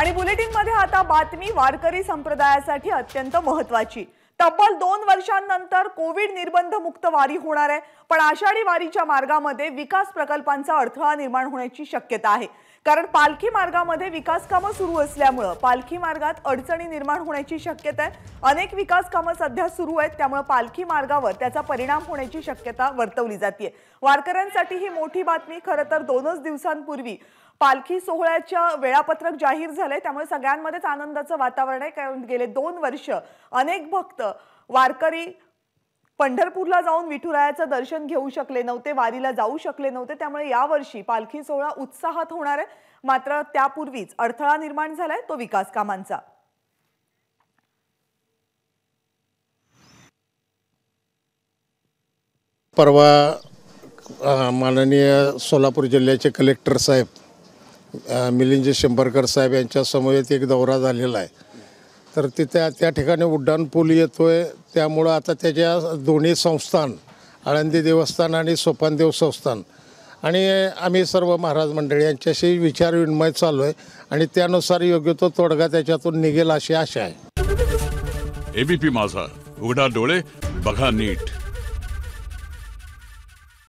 आणि बुलेटिनमध्ये आता बातमी वारकरी संप्रदायासाठी अत्यंत महत्वाची तब्बल दोन वर्षांनंतर कोविड निर्बंध मुक्त वारी होणार आहे पण आषाढी वारीच्या मार्गामध्ये विकास प्रकल्पांचा अडथळा निर्माण होण्याची शक्यता आहे कारण पालखी मार्गामध्ये विकास कामं सुरू असल्यामुळं पालखी मार्गात अडचणी निर्माण होण्याची शक्यता आहे अनेक विकास कामं सध्या सुरू आहेत त्यामुळे पालखी मार्गावर त्याचा परिणाम होण्याची शक्यता वर्तवली जाते वारकऱ्यांसाठी ही मोठी बातमी खरं तर दोनच दिवसांपूर्वी पालखी सोहळ्याच्या वेळापत्रक जाहीर झालंय त्यामुळे सगळ्यांमध्येच आनंदाचं वातावरण आहे कारण गेले दोन वर्ष अनेक भक्त वारकरी पंढरपूरला जाऊन विठुरायाचं दर्शन घेऊ शकले नव्हते वारीला जाऊ शकले नव्हते त्यामुळे यावर्षी पालखी सोहळा उत्साहात होणार आहे मात्र त्यापूर्वीच अडथळा निर्माण झालाय तो विकास कामांचा परवा माननीय सोलापूर जिल्ह्याचे कलेक्टर साहेब मिलिंद शंभरकर साहेब यांच्या येत एक दौरा झालेला आहे तर तिथे त्या ठिकाणी उड्डाण पूल येतो आहे त्यामुळं आता त्याच्या दोन्ही संस्थान आळंदी देवस्थान आणि सोपानदेव संस्थान आणि आम्ही सर्व महाराज मंडळी यांच्याशी विचारविनिमय चालू आहे आणि त्यानुसार योग्य तो तोडगा त्याच्यातून निघेल अशी आशा आहे एबीपी माझा उघडा डोळे बघा नीट